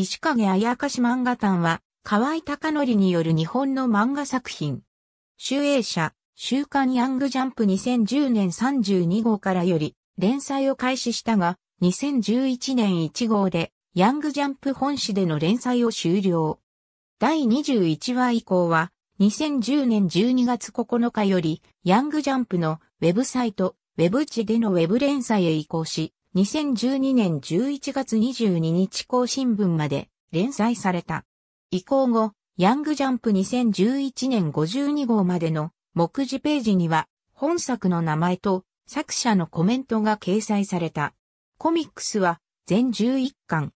石影あやかし漫画館は、河合隆則による日本の漫画作品。集英社、週刊ヤングジャンプ2010年32号からより、連載を開始したが、2011年1号で、ヤングジャンプ本誌での連載を終了。第21話以降は、2010年12月9日より、ヤングジャンプのウェブサイト、ウェブ地でのウェブ連載へ移行し、2012年11月22日更新分まで連載された。移行後、ヤングジャンプ2011年52号までの目次ページには本作の名前と作者のコメントが掲載された。コミックスは全11巻。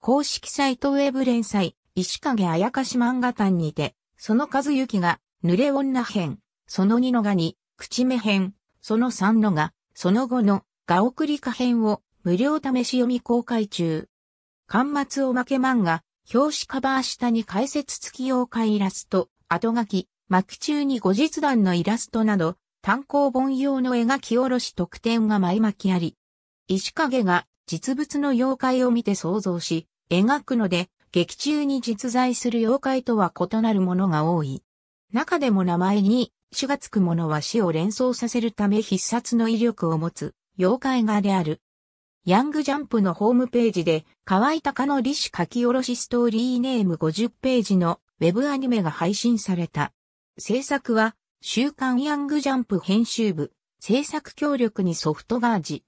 公式サイトウェブ連載、石影あやかし漫画館にて、その和ゆきが、濡れ女編、その2のがに、口目編、その3のが、その後の、画送り可変を無料試し読み公開中。巻末おまけ漫画、表紙カバー下に解説付き妖怪イラスト、後書き、巻中に後日談のイラストなど、単行本用の描き下ろし特典が前巻きあり、石影が実物の妖怪を見て想像し、描くので、劇中に実在する妖怪とは異なるものが多い。中でも名前に、死がつくものは死を連想させるため必殺の威力を持つ。妖怪画である。ヤングジャンプのホームページで、河合隆の利子書き下ろしストーリーネーム50ページのウェブアニメが配信された。制作は、週刊ヤングジャンプ編集部、制作協力にソフトガージ。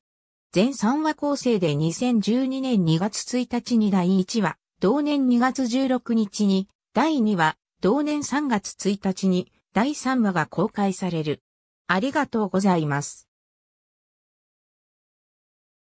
全3話構成で2012年2月1日に第1話、同年2月16日に、第2話、同年3月1日に、第3話が公開される。ありがとうございます。